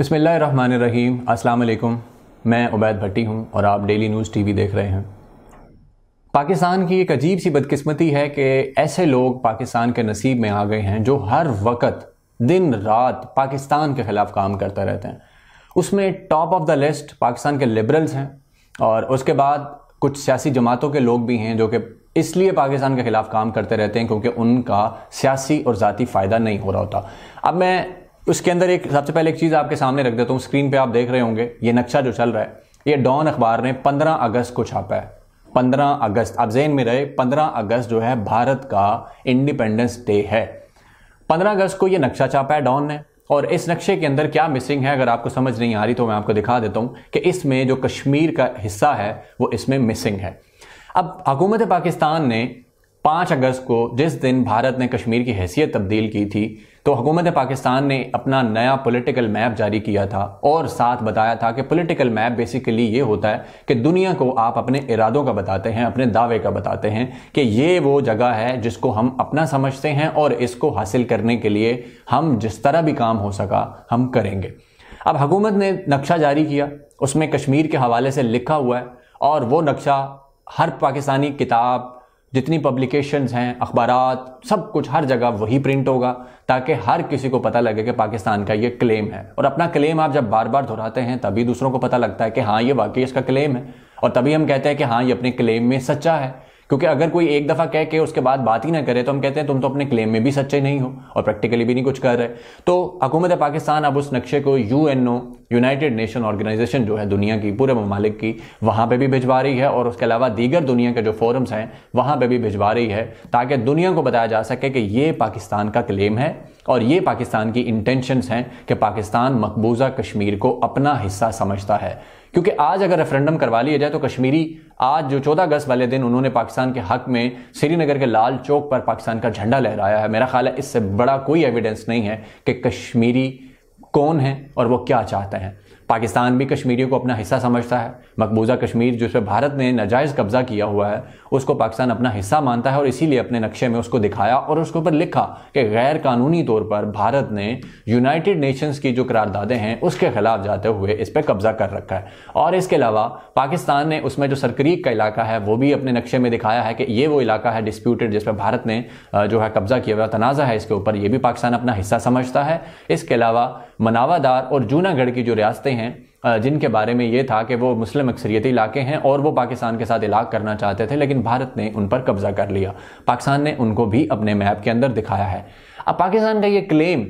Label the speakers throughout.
Speaker 1: बसमीम अल्लाम मैं उबैद भट्टी हूँ और आप डेली न्यूज़ टीवी देख रहे हैं पाकिस्तान की एक अजीब सी बदकिस्मती है कि ऐसे लोग पाकिस्तान के नसीब में आ गए हैं जो हर वक्त दिन रात पाकिस्तान के ख़िलाफ़ काम करते रहते हैं उसमें top of the list Pakistan के लिबरल्स हैं और उसके बाद कुछ सियासी जमातों के लोग भी हैं जो कि इसलिए पाकिस्तान के ख़िलाफ़ काम करते रहते हैं क्योंकि उनका सियासी और ज़ाती फ़ायदा नहीं हो रहा होता अब मैं उसके अंदर एक सबसे पहले एक चीज़ आपके सामने रख देता हूँ स्क्रीन पे आप देख रहे होंगे ये नक्शा जो चल रहा है ये डॉन अखबार ने 15 अगस्त को छापा है 15 अगस्त अब जैन में रहे 15 अगस्त जो है भारत का इंडिपेंडेंस डे है 15 अगस्त को ये नक्शा छापा है डॉन ने और इस नक्शे के अंदर क्या मिसिंग है अगर आपको समझ नहीं आ रही तो मैं आपको दिखा देता हूँ कि इसमें जो कश्मीर का हिस्सा है वो इसमें मिसिंग है अब हुकूमत पाकिस्तान ने पाँच अगस्त को जिस दिन भारत ने कश्मीर की हैसियत तब्दील की थी तो हुकूमत पाकिस्तान ने अपना नया पोलिटिकल मैप जारी किया था और साथ बताया था कि पोलिटिकल मैप बेसिकली ये होता है कि दुनिया को आप अपने इरादों का बताते हैं अपने दावे का बताते हैं कि ये वो जगह है जिसको हम अपना समझते हैं और इसको हासिल करने के लिए हम जिस तरह भी काम हो सका हम करेंगे अब हकूमत ने नक्शा जारी किया उसमें कश्मीर के हवाले से लिखा हुआ है और वो नक्शा हर पाकिस्तानी किताब जितनी पब्लिकेशंस हैं अखबार सब कुछ हर जगह वही प्रिंट होगा ताकि हर किसी को पता लगे कि पाकिस्तान का ये क्लेम है और अपना क्लेम आप जब बार बार दोहराते हैं तभी दूसरों को पता लगता है कि हाँ ये वाकई इसका क्लेम है और तभी हम कहते हैं कि हाँ ये अपने क्लेम में सच्चा है क्योंकि अगर कोई एक दफ़ा कह के उसके बाद बात ही ना करे तो हम कहते हैं तुम तो अपने क्लेम में भी सच्चे नहीं हो और प्रैक्टिकली भी नहीं कुछ कर रहे तो हुकूमत पाकिस्तान अब उस नक्शे को यू यूनाइटेड नेशन ऑर्गेनाइजेशन जो है दुनिया की पूरे ममालिक की वहाँ पर भी भिजवा रही है और उसके अलावा दीगर दुनिया के जो फोरम्स हैं वहाँ पर भी भिजवा रही है ताकि दुनिया को बताया जा सके कि ये पाकिस्तान का क्लेम है और ये पाकिस्तान की इंटेंशंस हैं कि पाकिस्तान मकबूजा कश्मीर को अपना हिस्सा समझता है क्योंकि आज अगर रेफरेंडम करवा लिया जाए तो कश्मीरी आज जो 14 अगस्त वाले दिन उन्होंने पाकिस्तान के हक में श्रीनगर के लाल चौक पर पाकिस्तान का झंडा लहराया है मेरा ख्याल है इससे बड़ा कोई एविडेंस नहीं है कि कश्मीरी कौन है और वो क्या चाहते हैं पाकिस्तान भी कश्मीरियों को अपना हिस्सा समझता है मकबूजा कश्मीर जिस पर भारत ने नाजायज़ कब्ज़ा किया हुआ है उसको पाकिस्तान अपना हिस्सा मानता है और इसीलिए अपने नक्शे में उसको दिखाया और उसके ऊपर लिखा कि गैर कानूनी तौर पर भारत ने यूनाइटेड नेशंस की जो करारदादे हैं उसके खिलाफ जाते हुए इस पर कब्ज़ा कर रखा है और इसके अलावा पाकिस्तान ने उसमें जो सरक्रीक का इलाका है वो भी अपने नक्शे में दिखाया है कि ये वो इलाका है डिस्प्यूटेड जिस पर भारत ने जो है कब्ज़ा किया हुआ तनाज़ा है इसके ऊपर ये भी पाकिस्तान अपना हिस्सा समझता है इसके अलावा मनावादार और जूनागढ़ की जो रियासतें हैं जिनके बारे में ये था कि वो मुस्लिम अक्सरियती इलाके हैं और वो पाकिस्तान के साथ इलाक करना चाहते थे लेकिन भारत ने उन पर कब्ज़ा कर लिया पाकिस्तान ने उनको भी अपने मैप के अंदर दिखाया है अब पाकिस्तान का ये क्लेम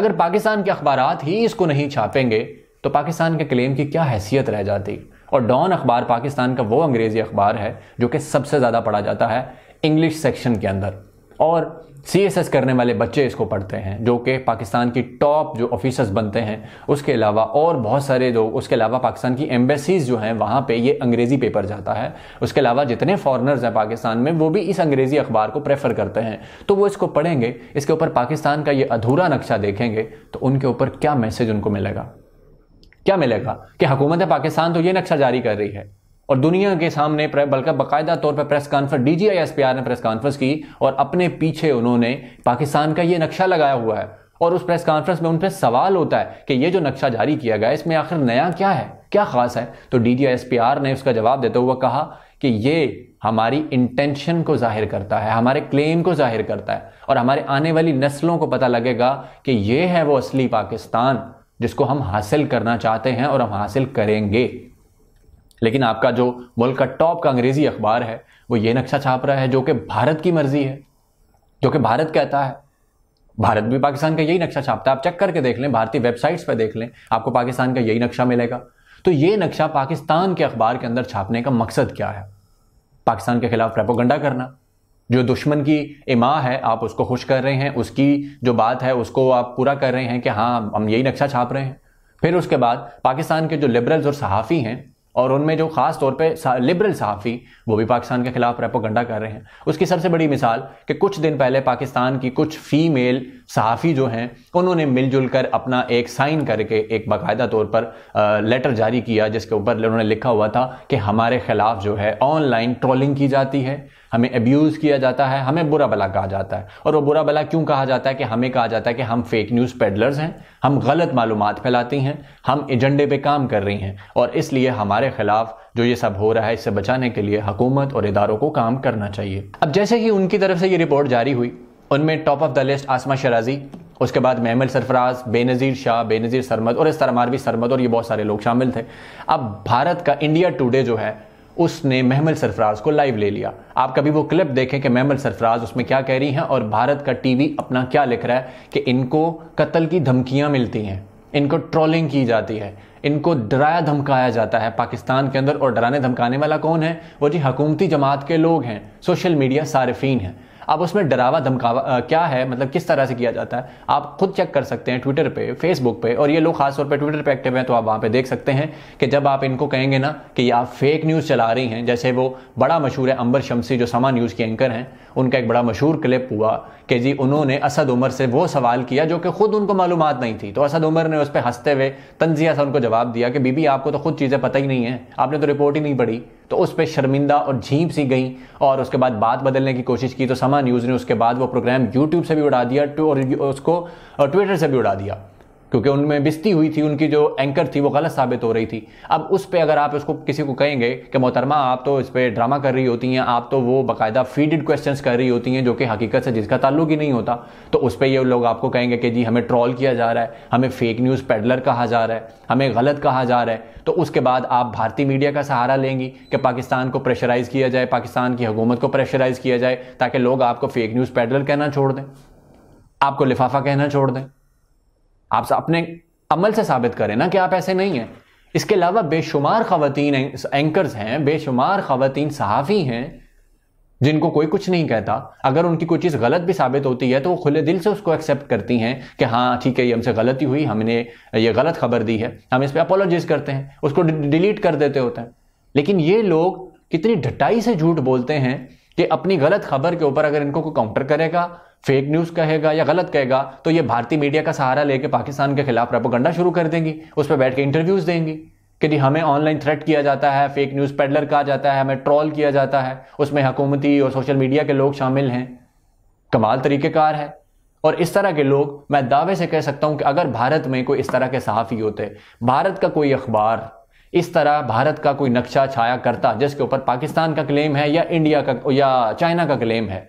Speaker 1: अगर पाकिस्तान के अखबार ही इसको नहीं छापेंगे तो पाकिस्तान के क्लेम की क्या हैसियत रह जाती और डॉन अखबार पाकिस्तान का वो अंग्रेज़ी अखबार है जो कि सबसे ज़्यादा पढ़ा जाता है इंग्लिश सेक्शन के अंदर और सी एस एस करने वाले बच्चे इसको पढ़ते हैं जो कि पाकिस्तान की टॉप जो ऑफिसर्स बनते हैं उसके अलावा और बहुत सारे लोग उसके अलावा पाकिस्तान की एम्बेसीज जो हैं वहाँ पे ये अंग्रेज़ी पेपर जाता है उसके अलावा जितने फॉरनर्स हैं पाकिस्तान में वो भी इस अंग्रेज़ी अखबार को प्रेफर करते हैं तो वो इसको पढ़ेंगे इसके ऊपर पाकिस्तान का ये अधूरा नक्शा देखेंगे तो उनके ऊपर क्या मैसेज उनको मिलेगा क्या मिलेगा कि हुकूमत पाकिस्तान तो ये नक्शा जारी कर रही है और दुनिया के सामने बल्कि बाकायदा तौर पर प्रेस कॉन्फ्रेंस डीजीआई आर ने प्रेस कॉन्फ्रेंस की और अपने पीछे उन्होंने पाकिस्तान का ये नक्शा लगाया हुआ है और उस प्रेस कॉन्फ्रेंस में उन पर सवाल होता है कि ये जो नक्शा जारी किया गया इसमें आखिर नया क्या है क्या खास है तो डीजीआईएसपीआर ने उसका जवाब देते हुए कहा कि ये हमारी इंटेंशन को जाहिर करता है हमारे क्लेम को जाहिर करता है और हमारे आने वाली नस्लों को पता लगेगा कि ये है वो असली पाकिस्तान जिसको हम हासिल करना चाहते हैं और हम हासिल करेंगे लेकिन आपका जो मुल्क का टॉप का अंग्रेजी अखबार है वो ये नक्शा छाप रहा है जो कि भारत की मर्जी है जो कि भारत कहता है भारत भी पाकिस्तान का यही नक्शा छापता है आप चेक करके देख लें भारतीय वेबसाइट्स पर देख लें आपको पाकिस्तान का यही नक्शा मिलेगा तो ये नक्शा पाकिस्तान के अखबार के अंदर छापने का मकसद क्या है पाकिस्तान के खिलाफ प्रेपोगंडा करना जो दुश्मन की इमा है आप उसको खुश कर रहे हैं उसकी जो बात है उसको आप पूरा कर रहे हैं कि हाँ हम यही नक्शा छाप रहे हैं फिर उसके बाद पाकिस्तान के जो लिबरल्स और सहाफ़ी हैं और उनमें जो खास तौर पे लिबरल सहाफ़ी वो भी पाकिस्तान के खिलाफ रेपोगंडा कर रहे हैं उसकी सबसे बड़ी मिसाल कि कुछ दिन पहले पाकिस्तान की कुछ फीमेल सहाफ़ी जो हैं उन्होंने मिलजुल कर अपना एक साइन करके एक बाकायदा तौर पर लेटर जारी किया जिसके ऊपर उन्होंने लिखा हुआ था कि हमारे खिलाफ जो है ऑनलाइन ट्रोलिंग की जाती है हमें अब्यूज़ किया जाता है हमें बुरा भला कहा जाता है और वो बुरा भला क्यों कहा जाता है कि हमें कहा जाता है कि हम फेक न्यूज़ पेडलर्स हैं हम गलत मालूम फैलाती हैं हम एजेंडे पे काम कर रही हैं और इसलिए हमारे ख़िलाफ़ जो ये सब हो रहा है इससे बचाने के लिए हुकूमत और इदारों को काम करना चाहिए अब जैसे ही उनकी तरफ से ये रिपोर्ट जारी हुई उनमें top of the list Asma Shirazi उसके बाद महमल सरफराज बेनज़ीर शाह बेनज़ीर सरमद और इस मारवी सरमद और ये बहुत सारे लोग शामिल थे अब भारत का इंडिया टुडे जो है उसने महमल सरफराज को लाइव ले लिया आप कभी वो क्लिप देखें कि महमल सरफराज उसमें क्या कह रही हैं और भारत का टीवी अपना क्या लिख रहा है कि इनको कत्ल की धमकियां मिलती हैं इनको ट्रोलिंग की जाती है इनको डराया धमकाया जाता है पाकिस्तान के अंदर और डराने धमकाने वाला कौन है वो जी हकूमती जमात के लोग हैं सोशल मीडिया सार्फिन हैं अब उसमें डरावा धमकावा क्या है मतलब किस तरह से किया जाता है आप खुद चेक कर सकते हैं ट्विटर पे फेसबुक पे और ये लोग खासतौर पे ट्विटर पे एक्टिव हैं तो आप वहाँ पे देख सकते हैं कि जब आप इनको कहेंगे ना कि आप फेक न्यूज़ चला रही हैं जैसे वो बड़ा मशहूर है अंबर शमसी जो समा न्यूज़ के एंकर हैं उनका एक बड़ा मशहूर क्लिप हुआ कि जी उन्होंने असद उमर से वो सवाल किया जो कि खुद उनको मालूम नहीं थी तो असद उमर ने उस पर हंसते हुए तंजिया सा उनको जवाब दिया कि बीबी आपको तो खुद चीज़ें पता ही नहीं है आपने तो रिपोर्ट ही नहीं पढ़ी तो उस पर शर्मिंदा और झीप सी गई और उसके बाद बात बदलने की कोशिश की तो समा न्यूज़ ने उसके बाद वो प्रोग्राम यूट्यूब से भी उड़ा दिया और उसको ट्विटर से भी उड़ा दिया क्योंकि उनमें बिस्ती हुई थी उनकी जो एंकर थी वो गलत साबित हो रही थी अब उस पर अगर आप उसको किसी को कहेंगे कि मोहतरमा आप तो इस पर ड्रामा कर रही होती हैं आप तो वो बाकायदा फीडेड क्वेश्चन कर रही होती हैं जो कि हकीकत से जिसका ताल्लुक ही नहीं होता तो उस पर ये लोग आपको कहेंगे कि जी हमें ट्रॉल किया जा रहा है हमें फेक न्यूज़ पेडलर कहा जा रहा है हमें गलत कहा जा रहा है तो उसके बाद आप भारतीय मीडिया का सहारा लेंगी कि पाकिस्तान को प्रेशराइज़ किया जाए पाकिस्तान की हुकूमत को प्रेशराइज़ किया जाए ताकि लोग आपको फेक न्यूज़ पेडलर कहना छोड़ दें आपको लिफाफा कहना छोड़ दें आप अपने अमल से साबित करें ना कि आप ऐसे नहीं हैं इसके अलावा बेशुमार खातन एंकर्स हैं बेशुमार खातन सहाफ़ी हैं जिनको कोई कुछ नहीं कहता अगर उनकी कोई चीज़ गलत भी साबित होती है तो वो खुले दिल से उसको एक्सेप्ट करती हैं कि हाँ ठीक है ये हमसे गलती हुई हमने ये गलत खबर दी है हम इस पर अपोलोजाइज करते हैं उसको डिलीट कर देते होते हैं लेकिन ये लोग कितनी ढटाई से झूठ बोलते हैं कि अपनी गलत खबर के ऊपर अगर इनको कोई काउंटर करेगा फेक न्यूज़ कहेगा या गलत कहेगा तो ये भारतीय मीडिया का सहारा लेके पाकिस्तान के खिलाफ प्रपोगंडा शुरू कर देंगी उस पर बैठ के इंटरव्यूज़ देंगी कि जी हमें ऑनलाइन थ्रेट किया जाता है फेक न्यूज़ पेडलर कहा जाता है हमें ट्रॉल किया जाता है उसमें हकूमती और सोशल मीडिया के लोग शामिल हैं कमाल तरीक़ेकार है और इस तरह के लोग मैं दावे से कह सकता हूं कि अगर भारत में कोई इस तरह के सहाफ़ी होते भारत का कोई अखबार इस तरह भारत का कोई नक्शा छाया करता जिसके ऊपर पाकिस्तान का क्लेम है या इंडिया का या चाइना का क्लेम है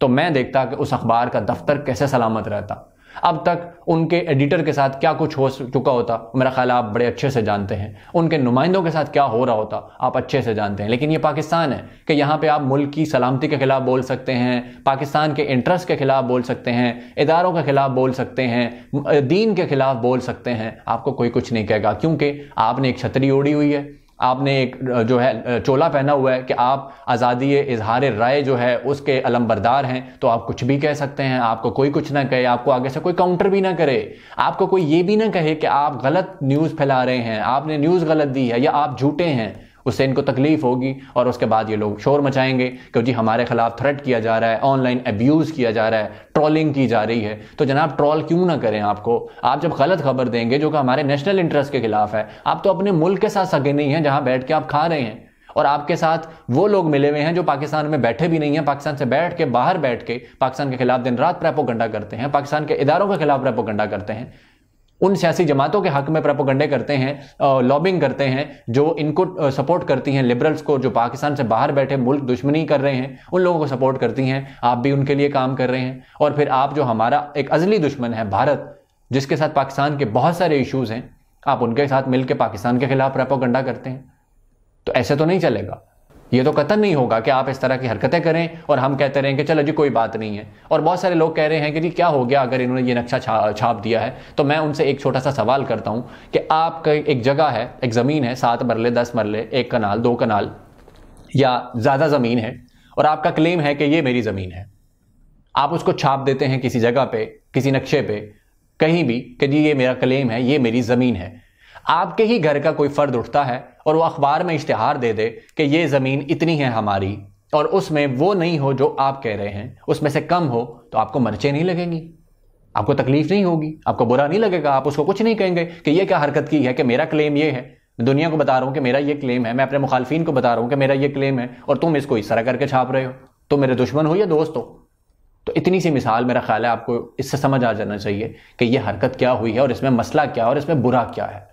Speaker 1: तो मैं देखता कि उस अखबार का दफ्तर कैसे सलामत रहता अब तक उनके एडिटर के साथ क्या कुछ हो चुका होता मेरा ख्याल आप बड़े अच्छे से जानते हैं उनके नुमाइंदों के साथ क्या हो रहा होता आप अच्छे से जानते हैं लेकिन ये पाकिस्तान है कि यहाँ पे आप मुल्क की सलामती के खिलाफ बोल सकते हैं पाकिस्तान के इंटरेस्ट के खिलाफ बोल सकते हैं इदारों के खिलाफ बोल सकते हैं दीन के खिलाफ बोल सकते हैं आपको कोई कुछ नहीं कहेगा क्योंकि आपने एक छतरी ओढ़ी हुई है आपने एक जो है चोला पहना हुआ है कि आप आज़ादी इजहार राय जो है उसके अलम्बरदार हैं तो आप कुछ भी कह सकते हैं आपको कोई कुछ ना कहे आपको आगे से कोई काउंटर भी ना करे आपको कोई ये भी ना कहे कि आप गलत न्यूज़ फैला रहे हैं आपने न्यूज़ गलत दी है या आप झूठे हैं उससे इनको तकलीफ होगी और उसके बाद ये लोग शोर मचाएंगे कि जी हमारे खिलाफ थ्रेट किया जा रहा है ऑनलाइन अब्यूज़ किया जा रहा है ट्रोलिंग की जा रही है तो जनाब ट्रॉल क्यों ना करें आपको आप जब गलत खबर देंगे जो कि हमारे नेशनल इंटरेस्ट के खिलाफ है आप तो अपने मुल्क के साथ सगे नहीं हैं जहां बैठ के आप खा रहे हैं और आपके साथ वो लोग मिले हुए हैं जो पाकिस्तान में बैठे भी नहीं हैं पाकिस्तान से बैठ के बाहर बैठ के पाकिस्तान के खिलाफ दिन रात प्रेपोगंडा करते हैं पाकिस्तान के इदारों के खिलाफ प्रेपोगंडा करते हैं उन सियासी जमातों के हक में प्रपोगंडे करते हैं लॉबिंग करते हैं जो इनको सपोर्ट करती हैं लिबरल्स को जो पाकिस्तान से बाहर बैठे मुल्क दुश्मनी कर रहे हैं उन लोगों को सपोर्ट करती हैं आप भी उनके लिए काम कर रहे हैं और फिर आप जो हमारा एक अजली दुश्मन है भारत जिसके साथ पाकिस्तान के बहुत सारे इश्यूज़ हैं आप उनके साथ मिलकर पाकिस्तान के खिलाफ प्रपोगंडा करते हैं तो ऐसे तो नहीं चलेगा ये तो कतन नहीं होगा कि आप इस तरह की हरकतें करें और हम कहते रहें कि चलो जी कोई बात नहीं है और बहुत सारे लोग कह रहे हैं कि जी क्या हो गया अगर इन्होंने ये नक्शा छा, छाप दिया है तो मैं उनसे एक छोटा सा सवाल करता हूं कि आपका एक जगह है एक ज़मीन है सात मरले दस मरले एक कनाल दो कनाल या ज़्यादा ज़मीन है और आपका क्लेम है कि ये मेरी ज़मीन है आप उसको छाप देते हैं किसी जगह पे किसी नक्शे पे कहीं भी कि जी ये मेरा क्लेम है ये मेरी ज़मीन है आपके ही घर का कोई फ़र्द उठता है और वो अखबार में इश्तहार दे दे कि ये ज़मीन इतनी है हमारी और उसमें वो नहीं हो जो आप कह रहे हैं उसमें से कम हो तो आपको मर्चें नहीं लगेंगी आपको तकलीफ नहीं होगी आपको बुरा नहीं लगेगा आप उसको कुछ नहीं कहेंगे कि ये क्या हरकत की है कि मेरा क्लेम ये है दुनिया को बता रहा हूँ कि मेरा ये क्लेम है मैं अपने मुखालफी को बता रहा हूँ कि मेरा ये क्लेम है और तुम इसको इस तरह करके छाप रहे हो तुम मेरे दुश्मन हो या दोस्त हो तो इतनी सी मिसाल मेरा ख्याल है आपको इससे समझ आ जाना चाहिए कि यह हरकत क्या हुई है और इसमें मसला क्या है और इसमें बुरा क्या है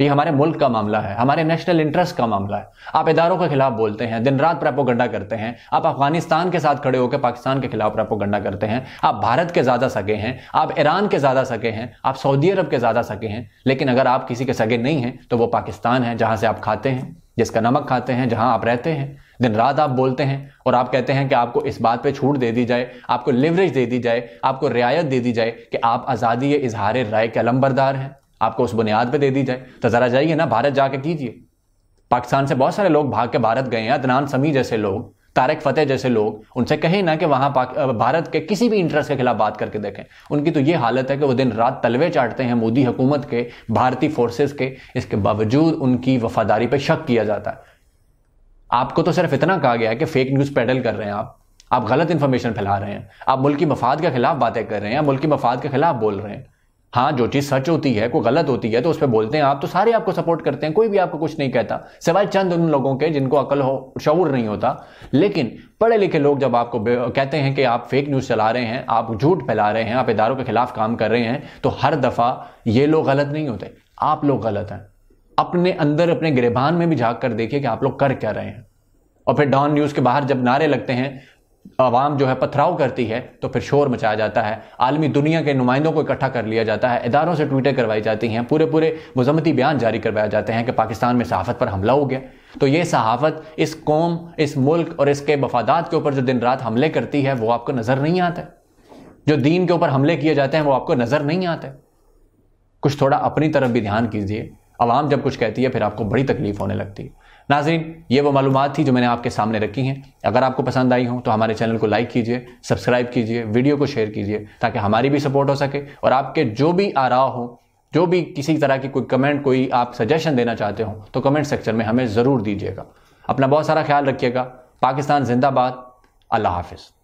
Speaker 1: ये हमारे मुल्क का मामला है हमारे नेशनल इंटरेस्ट का मामला है आप इदारों के खिलाफ बोलते हैं दिन रात प्रेपोगंडा करते हैं आप अफगानिस्तान के साथ खड़े होकर पाकिस्तान के खिलाफ प्रेपोगंडा करते हैं आप भारत के ज़्यादा सगे हैं आप ईरान के ज़्यादा सगे हैं आप सऊदी अरब के ज़्यादा सगे हैं लेकिन अगर आप किसी के सगे नहीं हैं तो वो पाकिस्तान है जहाँ से आप खाते हैं जिसका नमक खाते हैं जहाँ आप रहते हैं दिन रात आप बोलते हैं और आप कहते हैं कि आपको इस बात पे छूट दे दी जाए आपको लिवरेज दे दी जाए आपको रियायत दे दी जाए कि आप आज़ादी इजहार राय के अलमबरदार हैं आपको उस बुनियाद पर दे दी जाए तो ज़रा जाइए ना भारत जाके कीजिए पाकिस्तान से बहुत सारे लोग भाग के भारत गए हैं अदनान समी जैसे लोग तारक फतेह जैसे लोग उनसे कहें ना कि वहाँ भारत के किसी भी इंटरेस्ट के खिलाफ बात करके देखें उनकी तो ये हालत है कि वो दिन रात तलवे चाटते हैं मोदी हुकूमत के भारतीय फोर्सेस के इसके बावजूद उनकी वफादारी पर शक किया जाता है आपको तो सिर्फ इतना कहा गया है कि फेक न्यूज़ पैडल कर रहे हैं आप आप गलत इन्फॉर्मेशन फैला रहे हैं आप मुल्क मफाद के खिलाफ बातें कर रहे हैं आप मुल्क मफाद के खिलाफ बोल रहे हैं हाँ जो चीज़ सच होती है कोई गलत होती है तो उस पर बोलते हैं आप तो सारे आपको सपोर्ट करते हैं कोई भी आपको कुछ नहीं कहता सिवाय चंद उन लोगों के जिनको अकल हो शऊर नहीं होता लेकिन पढ़े लिखे लोग जब आपको कहते हैं कि आप फेक न्यूज़ चला रहे हैं आप झूठ फैला रहे हैं आप इदारों के खिलाफ काम कर रहे हैं तो हर दफ़ा ये लोग गलत नहीं होते आप लोग गलत हैं अपने अंदर अपने गिरबान में भी झाँक कर देखिए कि आप लोग कर क्या रहे हैं और फिर डॉन न्यूज़ के बाहर जब नारे लगते हैं आवाम जो है पथराव करती है तो फिर शोर मचाया जाता है आलमी दुनिया के नुमाइंदों को इकट्ठा कर लिया जाता है इदारों से ट्वीटें करवाई जाती हैं पूरे पूरे मजम्मती बयान जारी करवाए जाते हैं कि पाकिस्तान में सहाफत पर हमला हो गया तो ये सहाफत इस कौम इस मुल्क और इसके मफादात के ऊपर जो दिन रात हमले करती है वो आपको नज़र नहीं आता जो दीन के ऊपर हमले किए जाते हैं वो आपको नज़र नहीं आते कुछ थोड़ा अपनी तरफ भी ध्यान कीजिए आवाम जब कुछ कहती है फिर आपको बड़ी तकलीफ होने लगती है नाजरीन ये वो मालूम थी जो मैंने आपके सामने रखी हैं अगर आपको पसंद आई हो तो हमारे चैनल को लाइक कीजिए सब्सक्राइब कीजिए वीडियो को शेयर कीजिए ताकि हमारी भी सपोर्ट हो सके और आपके जो भी आरा हो जो भी किसी तरह की कोई कमेंट कोई आप सजेशन देना चाहते हो तो कमेंट सेक्शन में हमें ज़रूर दीजिएगा अपना बहुत सारा ख्याल रखिएगा पाकिस्तान जिंदाबाद अल्लाह हाफिज़